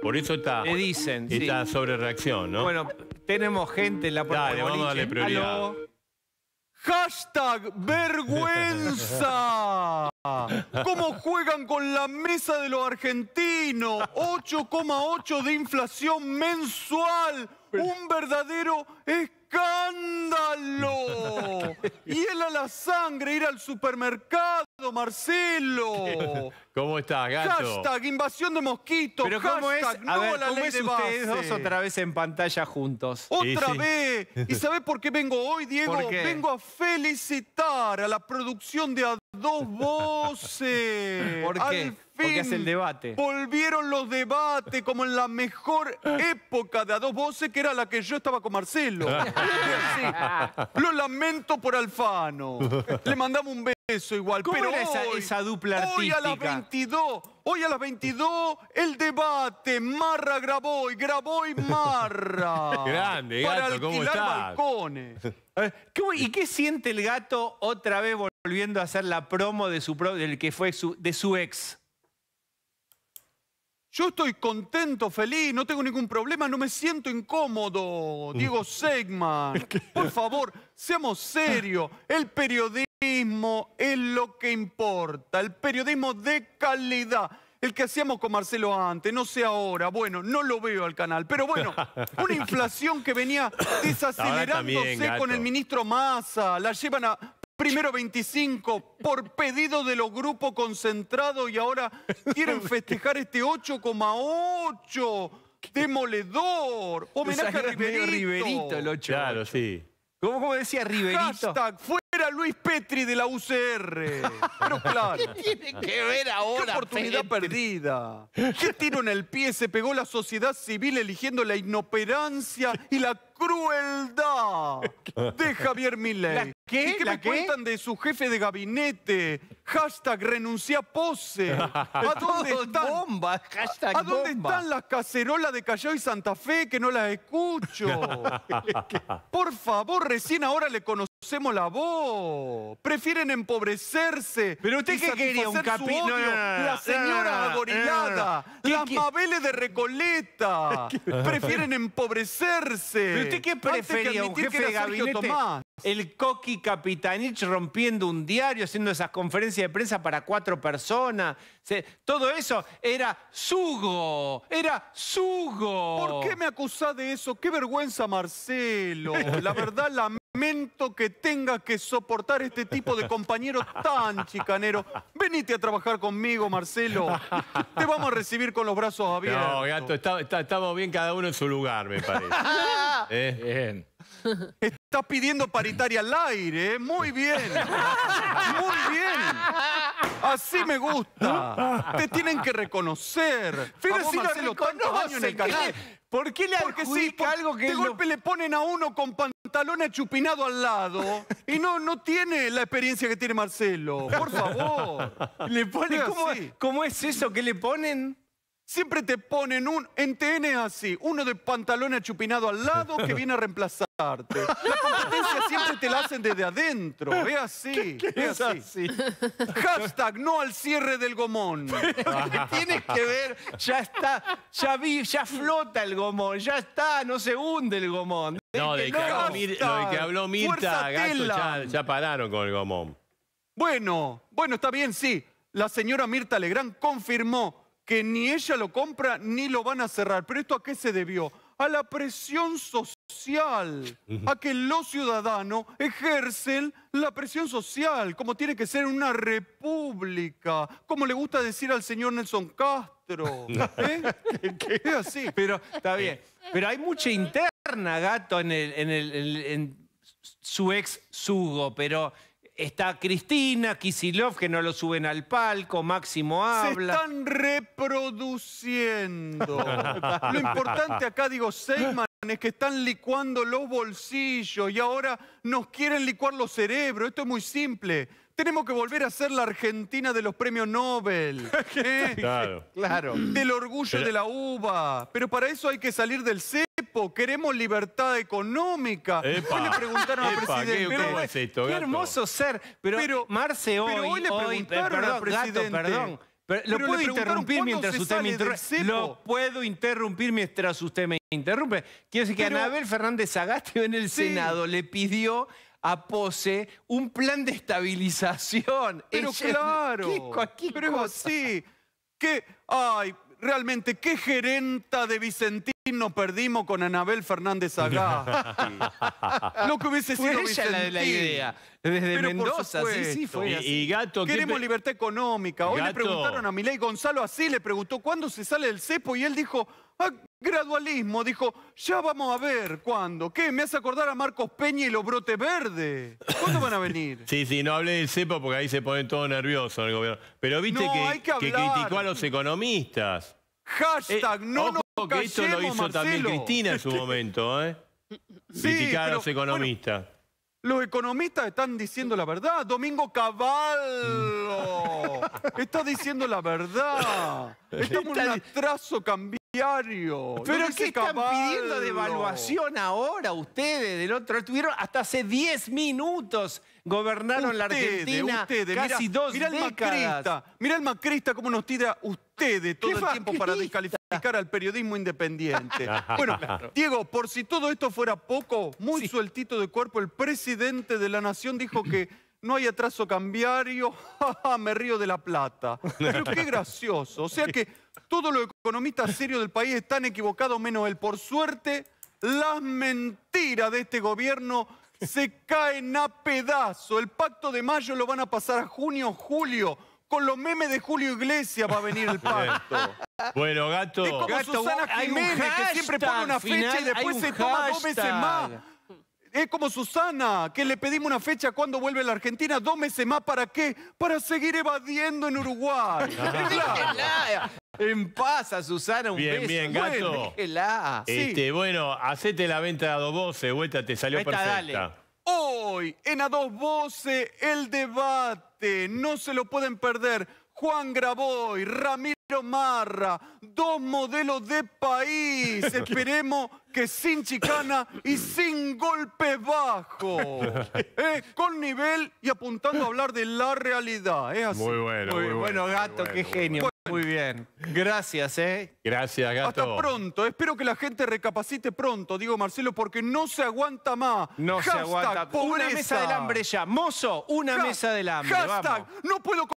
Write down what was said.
Por eso está, Le dicen, está sobre reacción, ¿no? Bueno, tenemos gente en la puerta Dale, vamos a darle prioridad. Hashtag vergüenza. ¿Cómo juegan con la mesa de los argentinos? 8,8 de inflación mensual. Un verdadero escándalo. Y él a la sangre ir al supermercado. Marcelo. ¿Cómo estás, gato? Hashtag invasión de mosquitos. ¿cómo es? la ¿cómo ustedes dos otra vez en pantalla juntos? Otra vez. ¿Y sabés por qué vengo hoy, Diego? Vengo a felicitar a la producción de A Dos Voces. ¿Por qué? Al porque es el debate. Volvieron los debates como en la mejor época de A Dos Voces, que era la que yo estaba con Marcelo. Lo lamento por Alfano. Le mandamos un beso eso igual. pero esa, dupla artística? Hoy a las 22, hoy a las 22, el debate Marra grabó grabó y Marra. Grande, gato, para ¿cómo balcones. Eh, ¿Y qué siente el gato otra vez volviendo a hacer la promo de su del que fue su, de su ex? Yo estoy contento, feliz, no tengo ningún problema, no me siento incómodo. Diego Segman, por favor, seamos serios. El periodista periodismo es lo que importa, el periodismo de calidad. El que hacíamos con Marcelo antes, no sé ahora, bueno, no lo veo al canal, pero bueno, una inflación que venía desacelerándose con el ministro Massa, la llevan a primero 25 por pedido de los grupos concentrados y ahora quieren festejar este 8,8 demoledor, homenaje a Riverito. Claro, sí. ¿Cómo, decía Riverito? Era Luis Petri de la UCR. Pero claro. ¿Qué tiene que ver ahora? Qué oportunidad perdida. ¿Qué tiro en el pie se pegó la sociedad civil eligiendo la inoperancia y la crueldad de Javier Milei? ¿La qué? ¿Y qué me cuentan de su jefe de gabinete? Hashtag renuncia pose. ¿A dónde están? ¿A dónde están las cacerolas de Callao y Santa Fe que no las escucho? Por favor, recién ahora le conocemos la voz prefieren empobrecerse. Pero usted qué quería un la señora agorilada, las mabeles de Recoleta. prefieren empobrecerse. Pero usted qué prefería, un jefe de gabinete. El Coqui Capitanich rompiendo un diario, haciendo esas conferencias de prensa para cuatro personas. todo eso era sugo, era sugo. ¿Por qué me acusás de eso? ¡Qué vergüenza, Marcelo! La verdad, la Lamento que tenga que soportar este tipo de compañero tan chicanero. Venite a trabajar conmigo, Marcelo. Te vamos a recibir con los brazos abiertos. No, gato, estamos bien cada uno en su lugar, me parece. ¿Eh? Bien. Estás pidiendo paritaria al aire, ¿eh? Muy bien. Muy bien. Así me gusta. Te tienen que reconocer. Fíjense lo en el canal. ¿Por qué le Porque algo que golpe le ponen a uno con pantalón achupinado al lado y no, no tiene la experiencia que tiene Marcelo. Por favor. ¿Le ¿cómo, es eso que le ponen? Siempre te ponen un, en así, uno de pantalón achupinado al lado que viene a reemplazarte. La competencia siempre te la hacen desde adentro, ve así, así. Hashtag no al cierre del gomón. tienes que ver? Ya está, ya vi, ya flota el gomón, ya está, no se hunde el gomón. No, de que, habló, lo Mirta, ya, pararon con el gomón. Bueno, bueno, está bien, sí. La señora Mirta Legrand confirmó que ni ella lo compra ni lo van a cerrar. ¿Pero esto a qué se debió? A la presión social, a que los ciudadanos ejercen la presión social, como tiene que ser una república, como le gusta decir al señor Nelson Castro. ¿Eh? ¿Qué? así. Pero está bien. Eh. Pero hay mucha interna. Eh. Gato en, el, en, su ex Sugo, pero está Cristina, Kisilov, que no lo suben al palco, Máximo habla. Se están reproduciendo. lo importante acá, digo, Seyman que están licuando los bolsillos y ahora nos quieren licuar los cerebros. Esto es muy simple. Tenemos que volver a ser la Argentina de los premios Nobel. ¿Eh? Claro. Del orgullo de la uva. Pero para eso hay que salir del cepo. Queremos libertad económica. Hoy le preguntaron al presidente. ¿qué, hermoso ser. Pero, Pero Marce hoy. le preguntaron al presidente. perdón. ¿Lo puedo interrumpir mientras usted me interrumpe? Lo puedo interrumpir mientras usted me interrumpe. Quiero decir que Anabel Fernández Agastio en el Senado le pidió a Pose un plan de estabilización. Pero claro. Pero sí. ay, realmente, qué gerenta de Vicentín nos perdimos con Anabel Fernández acá Lo que hubiese sido la, idea. Desde Mendoza, sí, sí, fue y, Queremos libertad económica. Hoy le preguntaron a Milei Gonzalo así, le preguntó cuándo se sale del cepo y él dijo... Ah, gradualismo, dijo, ya vamos a ver cuándo. ¿Qué? Me hace acordar a Marcos Peña y los brotes verdes. ¿Cuándo van a venir? sí, sí, no hablé del cepo porque ahí se ponen todos nerviosos el gobierno. Pero viste que, criticó a los economistas. Hashtag, eh, no que esto lo hizo también Cristina en su momento, ¿eh? Criticar a los economistas. los economistas están diciendo la verdad. Domingo Cavallo está diciendo la verdad. Estamos en un atraso cambiario. ¿Pero qué están pidiendo devaluación ahora ustedes del otro? Estuvieron hasta hace 10 minutos gobernaron la Argentina ustedes, casi mirá, dos El macrista, mirá el macrista cómo nos tira ustedes todo el tiempo para descalificar al periodismo independiente. Bueno, Diego, por si todo esto fuera poco, muy sueltito de cuerpo, el presidente de la Nación dijo que no hay atraso cambiario, me río de la plata. Pero qué gracioso. O sea que todos los economistas serios del país están equivocados, menos él. Por suerte, las mentiras de este gobierno se caen a pedazo. El pacto de mayo lo van a pasar a junio, julio. Con los memes de Julio Iglesias va a venir el pacto. Bueno, gato. Es como Susana Jiménez, que siempre pone una fecha y después se toma dos meses más. Es como Susana, que le pedimos una fecha cuando vuelve a la Argentina, dos meses más, ¿para qué? Para seguir evadiendo en Uruguay. En paz a Susana, un bien, beso. Bien, gato. Bueno, este, bueno, hacete la venta a dos voces, vuelta, te salió perfecta. Dale. Hoy, en A Dos Voces, el debate. No se lo pueden perder. Juan Graboy, Ramírez. Marra, dos modelos de país. Esperemos que sin chicana y sin golpe bajo eh, Con nivel y apuntando a hablar de la realidad. ¿eh? Muy bueno. Muy, bueno, gato, qué genio. Muy bien. Gracias, ¿eh? Gracias, gato. Hasta pronto. Espero que la gente recapacite pronto, digo Marcelo, porque no se aguanta más. No se aguanta. Una mesa del hambre ya. Mozo, una mesa del hambre. Hashtag, no puedo...